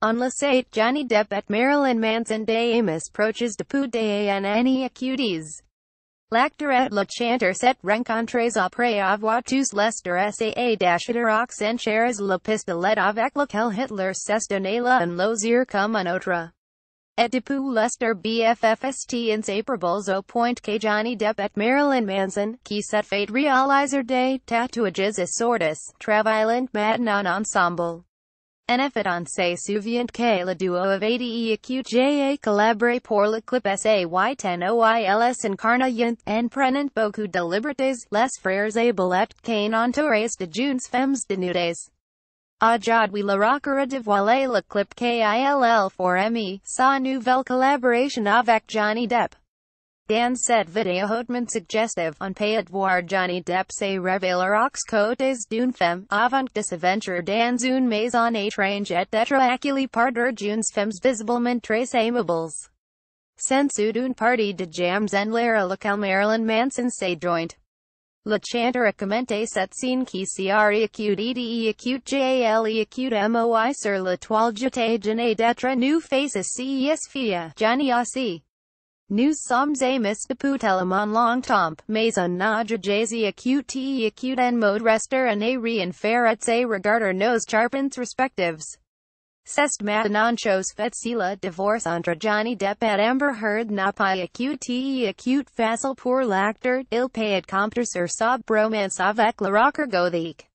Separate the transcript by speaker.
Speaker 1: On le 8 Johnny Depp at Marilyn Manson Day Amos Proches Depu Day and Annie Acuties. L'acteur et le chanteur set rencontres après avoir tous Lester S A essayé d'acheter en chairs le pistolet avec lequel Hitler s'est la en lozier comme un autre. Et depuis Lester BFFST inséparables au point que Johnny Depp et Marilyn Manson, qui set fait réaliser des tatouages et sortis, travaillant maintenant ensemble. En fiancé souvient que le duo of ADEQJA collaboré pour le clip SAY10OILS incarnayant, en prenant beaucoup de libertés, les frères et Kane qu'en entourés de junes femmes denudes. Aujourd'hui la rockera dévoilé le clip KILL for ME, sa nouvelle collaboration avec Johnny Depp. Dan said video hautement suggestive on payed voir Johnny Depp se révèle côtés d'une femme, avant de se on dans une maison étrange et d'être accueilli par d'une visible visiblement très aimables. Censued une partie de jams en l'air lequel Marilyn Manson se joint. Le chanter a commenté cette scène qui cr acute ede acute jale acute moi sur la toile jetée d'être nous faces à ces fille, Johnny Aussie. Nous sommes amis depuis tellement longtemps, mais on n'a jamais écouté acute en mode rester en fair et se regarder nos charpents respectives. C'est maintenant chose fait si la divorce entre Johnny Depp et Amber Heard n'a pas écouté acute facile pour l'acteur, il paye compter sur sa bromance avec la rocker gothique.